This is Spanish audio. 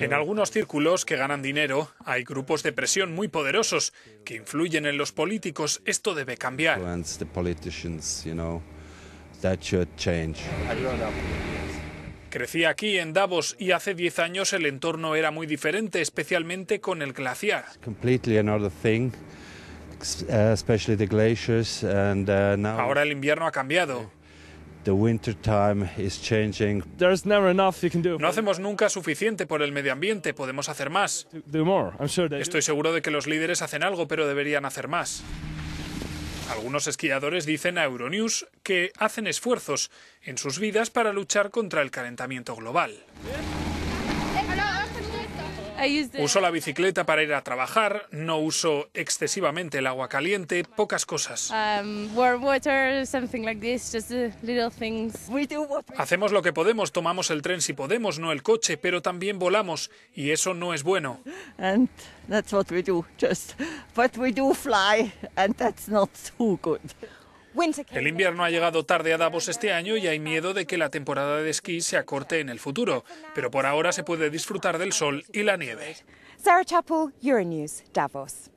En algunos círculos que ganan dinero hay grupos de presión muy poderosos que influyen en los políticos. Esto debe cambiar. Crecí aquí en Davos y hace 10 años el entorno era muy diferente, especialmente con el glaciar. Eh, eh, Ahora el invierno ha cambiado. No hacemos nunca suficiente por el medio ambiente, podemos hacer más. Estoy seguro de que los líderes hacen algo, pero deberían hacer más. Algunos esquiadores dicen a Euronews que hacen esfuerzos en sus vidas para luchar contra el calentamiento global. Uso la bicicleta para ir a trabajar, no uso excesivamente el agua caliente, pocas cosas. Hacemos lo que podemos, tomamos el tren si podemos, no el coche, pero también volamos y eso no es bueno. El invierno ha llegado tarde a Davos este año y hay miedo de que la temporada de esquí se acorte en el futuro, pero por ahora se puede disfrutar del sol y la nieve. Sarah Chapel, Euronews, Davos.